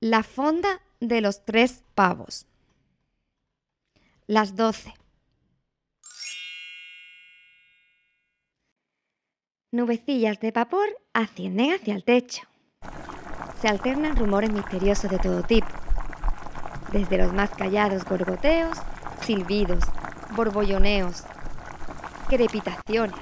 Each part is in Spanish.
La fonda de los tres pavos. Las doce. Nubecillas de vapor ascienden hacia el techo. Se alternan rumores misteriosos de todo tipo, desde los más callados gorgoteos, silbidos, borbolloneos, crepitaciones,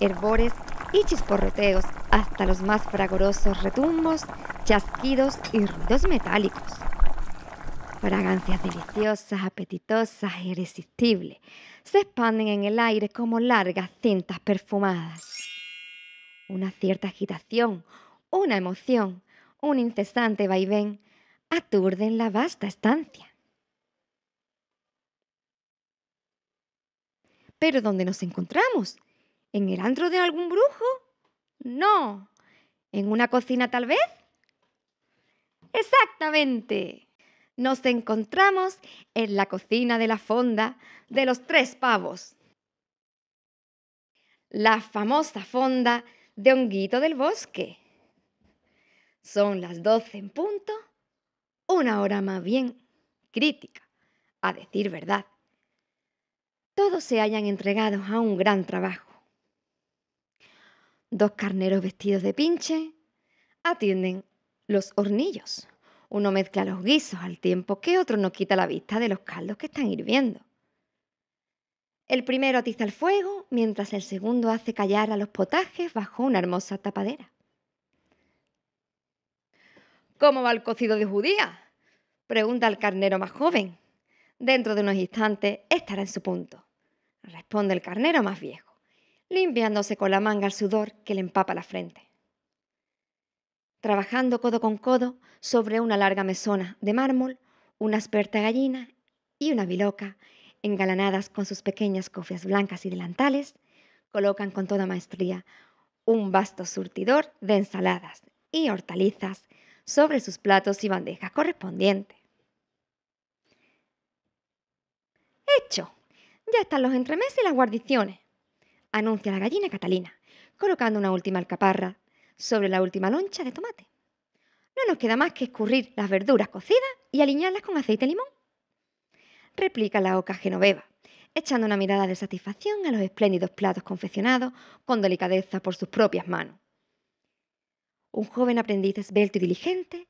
herbores y chisporroteos hasta los más fragorosos retumbos chasquidos y ruidos metálicos. Fragancias deliciosas, apetitosas e irresistibles se expanden en el aire como largas cintas perfumadas. Una cierta agitación, una emoción, un incesante vaivén aturden la vasta estancia. ¿Pero dónde nos encontramos? ¿En el antro de algún brujo? No. ¿En una cocina tal vez? Exactamente. Nos encontramos en la cocina de la fonda de los tres pavos. La famosa fonda de Honguito del Bosque. Son las doce en punto, una hora más bien crítica, a decir verdad. Todos se hayan entregado a un gran trabajo. Dos carneros vestidos de pinche atienden los hornillos. Uno mezcla los guisos al tiempo que otro no quita la vista de los caldos que están hirviendo. El primero atiza el fuego, mientras el segundo hace callar a los potajes bajo una hermosa tapadera. ¿Cómo va el cocido de judía? Pregunta el carnero más joven. Dentro de unos instantes estará en su punto, responde el carnero más viejo, limpiándose con la manga el sudor que le empapa la frente trabajando codo con codo sobre una larga mesona de mármol, una experta gallina y una biloca, engalanadas con sus pequeñas cofias blancas y delantales, colocan con toda maestría un vasto surtidor de ensaladas y hortalizas sobre sus platos y bandejas correspondientes. Hecho. Ya están los entremeses y las guardiciones, anuncia la gallina Catalina, colocando una última alcaparra sobre la última loncha de tomate. No nos queda más que escurrir las verduras cocidas y aliñarlas con aceite y limón. Replica la oca genoveva, echando una mirada de satisfacción a los espléndidos platos confeccionados con delicadeza por sus propias manos. Un joven aprendiz esbelto y diligente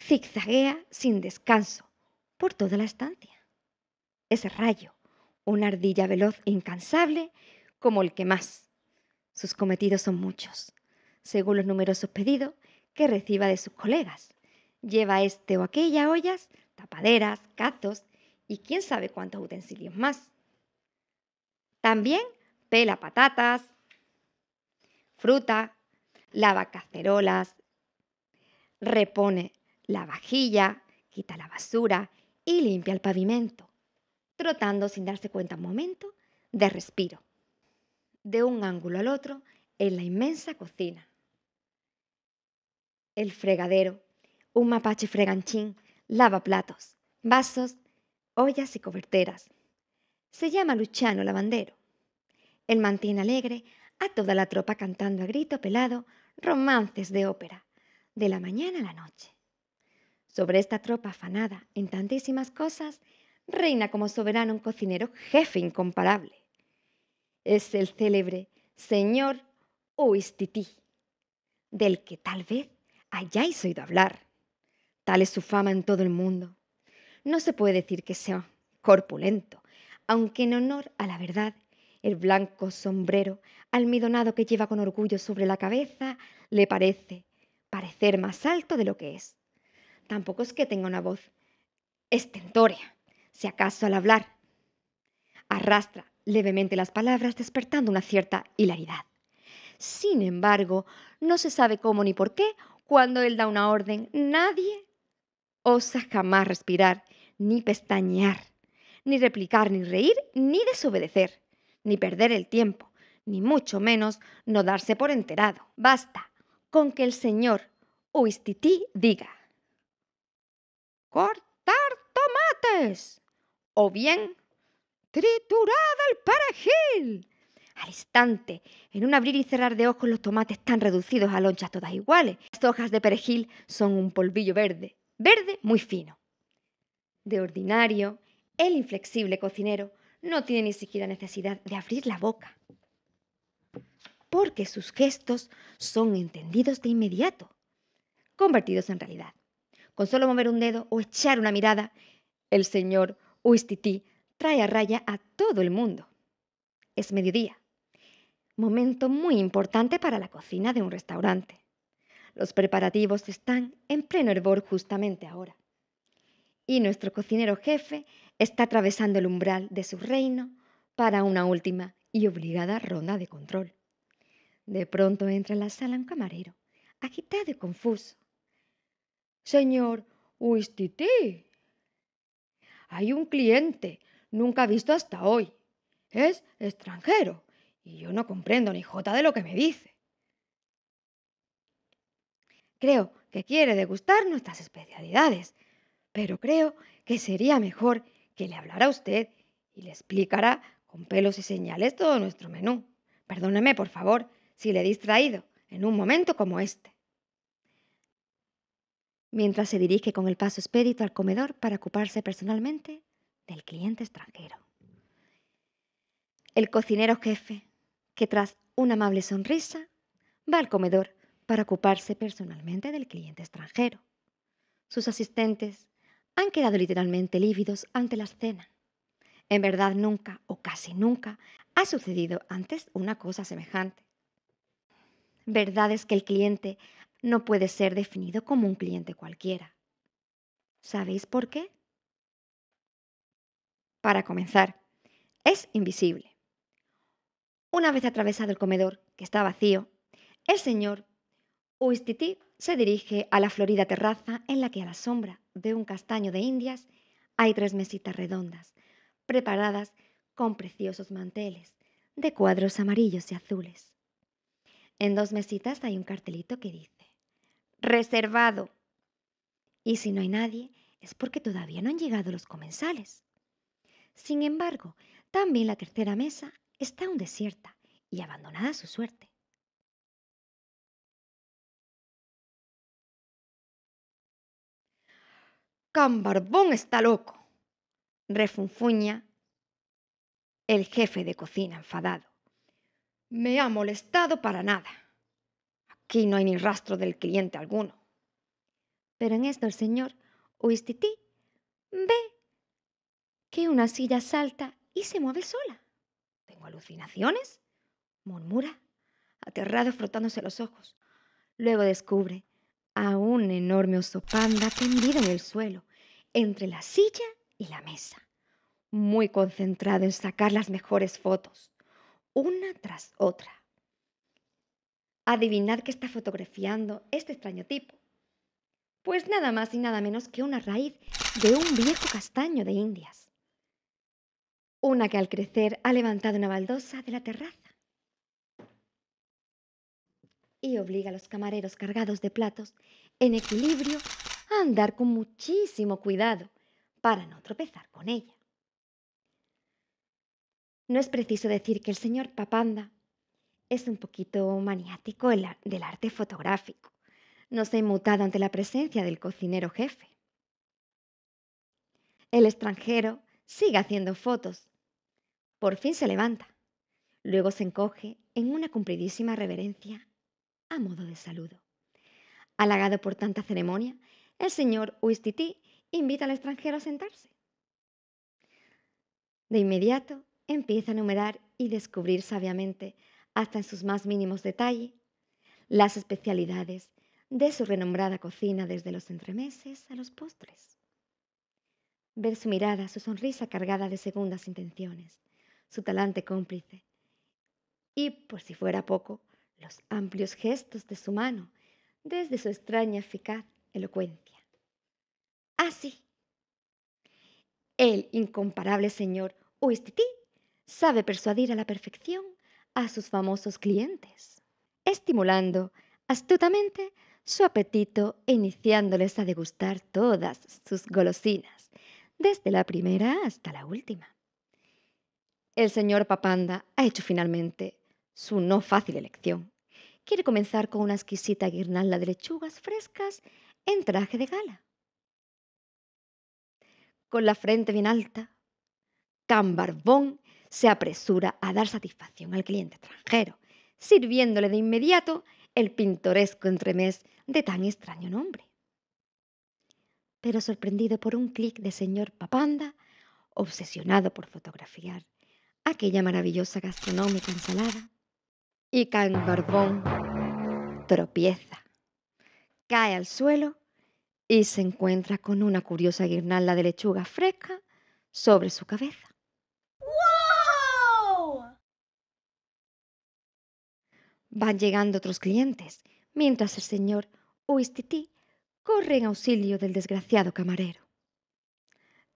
zigzaguea sin descanso por toda la estancia. Ese rayo, una ardilla veloz e incansable como el que más. Sus cometidos son muchos según los numerosos pedidos que reciba de sus colegas. Lleva este o aquella ollas, tapaderas, cazos y quién sabe cuántos utensilios más. También pela patatas, fruta, lava cacerolas, repone la vajilla, quita la basura y limpia el pavimento, trotando sin darse cuenta un momento de respiro. De un ángulo al otro en la inmensa cocina, el fregadero, un mapache freganchín, lava platos, vasos, ollas y coberteras. Se llama Luciano Lavandero. Él mantiene alegre a toda la tropa cantando a grito pelado romances de ópera, de la mañana a la noche. Sobre esta tropa afanada en tantísimas cosas, reina como soberano un cocinero jefe incomparable. Es el célebre señor Uistití, del que tal vez hayáis oído hablar. Tal es su fama en todo el mundo. No se puede decir que sea corpulento, aunque en honor a la verdad, el blanco sombrero almidonado que lleva con orgullo sobre la cabeza le parece parecer más alto de lo que es. Tampoco es que tenga una voz estentórea, si acaso al hablar. Arrastra levemente las palabras despertando una cierta hilaridad. Sin embargo, no se sabe cómo ni por qué cuando Él da una orden, nadie osa jamás respirar, ni pestañear, ni replicar, ni reír, ni desobedecer, ni perder el tiempo, ni mucho menos no darse por enterado. Basta con que el Señor Uistití diga, cortar tomates, o bien, triturad el perejil, al instante, en un abrir y cerrar de ojos los tomates están reducidos a lonchas todas iguales. Las hojas de perejil son un polvillo verde, verde muy fino. De ordinario, el inflexible cocinero no tiene ni siquiera necesidad de abrir la boca, porque sus gestos son entendidos de inmediato, convertidos en realidad. Con solo mover un dedo o echar una mirada, el señor Uistití trae a raya a todo el mundo. Es mediodía momento muy importante para la cocina de un restaurante. Los preparativos están en pleno hervor justamente ahora. Y nuestro cocinero jefe está atravesando el umbral de su reino para una última y obligada ronda de control. De pronto entra en la sala un camarero, agitado y confuso. Señor Uistití, hay un cliente nunca visto hasta hoy. Es extranjero y yo no comprendo ni jota de lo que me dice. Creo que quiere degustar nuestras especialidades, pero creo que sería mejor que le hablara a usted y le explicara con pelos y señales todo nuestro menú. Perdóneme, por favor, si le he distraído en un momento como este. Mientras se dirige con el paso espíritu al comedor para ocuparse personalmente del cliente extranjero. El cocinero jefe, que tras una amable sonrisa va al comedor para ocuparse personalmente del cliente extranjero. Sus asistentes han quedado literalmente lívidos ante la escena. En verdad nunca o casi nunca ha sucedido antes una cosa semejante. Verdad es que el cliente no puede ser definido como un cliente cualquiera. ¿Sabéis por qué? Para comenzar, es invisible. Una vez atravesado el comedor, que está vacío, el señor Uistiti se dirige a la florida terraza en la que a la sombra de un castaño de indias hay tres mesitas redondas, preparadas con preciosos manteles de cuadros amarillos y azules. En dos mesitas hay un cartelito que dice, reservado. Y si no hay nadie, es porque todavía no han llegado los comensales. Sin embargo, también la tercera mesa está aún desierta y abandonada su suerte. Cambarbón está loco, refunfuña el jefe de cocina enfadado. Me ha molestado para nada. Aquí no hay ni rastro del cliente alguno. Pero en esto el señor Uistití ve que una silla salta y se mueve sola. ¿Tengo alucinaciones? murmura, aterrado frotándose los ojos. Luego descubre a un enorme oso panda tendido en el suelo, entre la silla y la mesa, muy concentrado en sacar las mejores fotos, una tras otra. Adivinad qué está fotografiando este extraño tipo. Pues nada más y nada menos que una raíz de un viejo castaño de Indias una que al crecer ha levantado una baldosa de la terraza y obliga a los camareros cargados de platos en equilibrio a andar con muchísimo cuidado para no tropezar con ella. No es preciso decir que el señor Papanda es un poquito maniático del arte fotográfico. No se ha inmutado ante la presencia del cocinero jefe. El extranjero sigue haciendo fotos por fin se levanta. Luego se encoge en una cumplidísima reverencia a modo de saludo. Halagado por tanta ceremonia, el señor Uistiti invita al extranjero a sentarse. De inmediato empieza a enumerar y descubrir sabiamente, hasta en sus más mínimos detalles, las especialidades de su renombrada cocina desde los entremeses a los postres. Ver su mirada, su sonrisa cargada de segundas intenciones, su talante cómplice. Y, por si fuera poco, los amplios gestos de su mano, desde su extraña eficaz elocuencia. Así, ah, el incomparable señor Uistití sabe persuadir a la perfección a sus famosos clientes, estimulando astutamente su apetito e iniciándoles a degustar todas sus golosinas, desde la primera hasta la última el señor Papanda ha hecho finalmente su no fácil elección. Quiere comenzar con una exquisita guirnalda de lechugas frescas en traje de gala. Con la frente bien alta, tan Barbón se apresura a dar satisfacción al cliente extranjero, sirviéndole de inmediato el pintoresco entremés de tan extraño nombre. Pero sorprendido por un clic de señor Papanda, obsesionado por fotografiar aquella maravillosa gastronómica ensalada. Y Can Barbón tropieza, cae al suelo y se encuentra con una curiosa guirnalda de lechuga fresca sobre su cabeza. ¡Wow! Van llegando otros clientes, mientras el señor Uistití corre en auxilio del desgraciado camarero.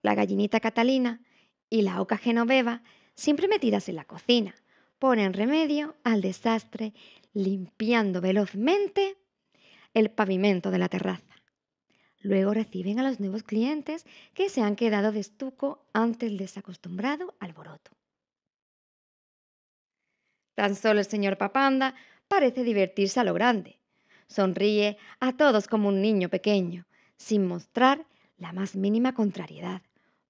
La gallinita Catalina y la oca Genoveva siempre metidas en la cocina, ponen remedio al desastre limpiando velozmente el pavimento de la terraza. Luego reciben a los nuevos clientes que se han quedado de estuco ante el desacostumbrado alboroto. Tan solo el señor Papanda parece divertirse a lo grande. Sonríe a todos como un niño pequeño, sin mostrar la más mínima contrariedad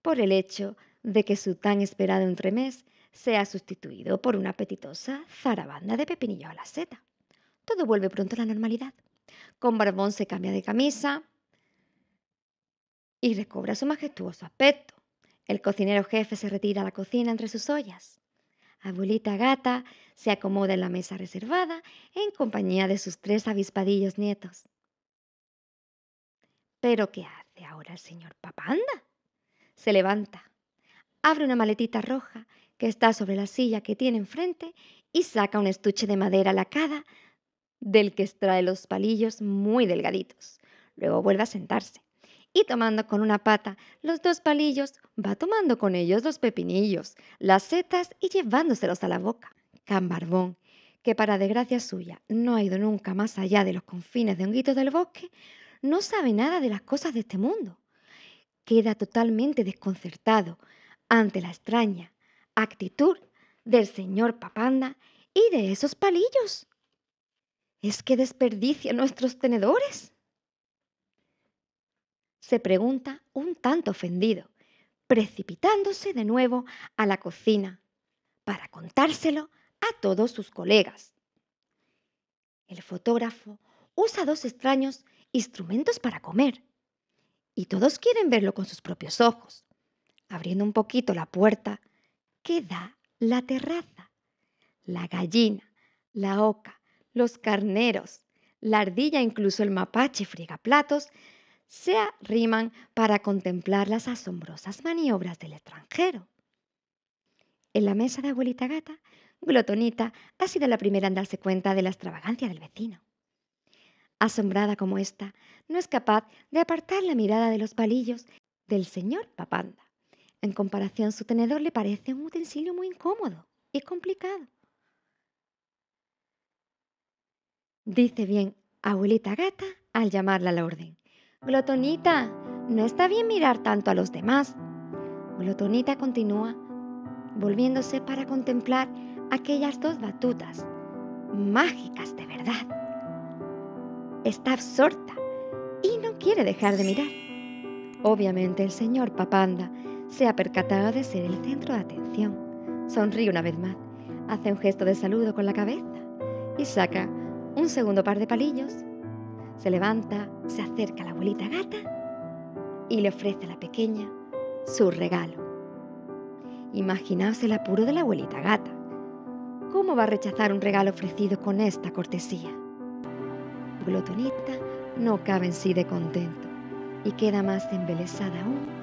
por el hecho de que su tan esperado entremés sea sustituido por una apetitosa zarabanda de pepinillo a la seta. Todo vuelve pronto a la normalidad. Con Barbón se cambia de camisa y recobra su majestuoso aspecto. El cocinero jefe se retira a la cocina entre sus ollas. Abuelita gata se acomoda en la mesa reservada en compañía de sus tres avispadillos nietos. ¿Pero qué hace ahora el señor Papanda? Se levanta, abre una maletita roja que está sobre la silla que tiene enfrente y saca un estuche de madera lacada del que extrae los palillos muy delgaditos. Luego vuelve a sentarse y tomando con una pata los dos palillos, va tomando con ellos los pepinillos, las setas y llevándoselos a la boca. Can que para desgracia suya no ha ido nunca más allá de los confines de honguitos del bosque, no sabe nada de las cosas de este mundo. Queda totalmente desconcertado ante la extraña actitud del señor Papanda y de esos palillos. ¿Es que desperdicia nuestros tenedores? Se pregunta un tanto ofendido, precipitándose de nuevo a la cocina para contárselo a todos sus colegas. El fotógrafo usa dos extraños instrumentos para comer y todos quieren verlo con sus propios ojos abriendo un poquito la puerta, queda la terraza. La gallina, la oca, los carneros, la ardilla, incluso el mapache platos se arriman para contemplar las asombrosas maniobras del extranjero. En la mesa de abuelita gata, glotonita ha sido la primera en darse cuenta de la extravagancia del vecino. Asombrada como esta, no es capaz de apartar la mirada de los palillos del señor Papanda. En comparación, su tenedor le parece un utensilio muy incómodo y complicado. Dice bien abuelita gata al llamarla a la orden. Glotonita, no está bien mirar tanto a los demás. Glotonita continúa, volviéndose para contemplar aquellas dos batutas, mágicas de verdad. Está absorta y no quiere dejar de mirar. Obviamente el señor Papanda se ha percatado de ser el centro de atención. Sonríe una vez más, hace un gesto de saludo con la cabeza y saca un segundo par de palillos. Se levanta, se acerca a la abuelita gata y le ofrece a la pequeña su regalo. Imaginaos el apuro de la abuelita gata. ¿Cómo va a rechazar un regalo ofrecido con esta cortesía? Glotonita no cabe en sí de contento y queda más embelesada aún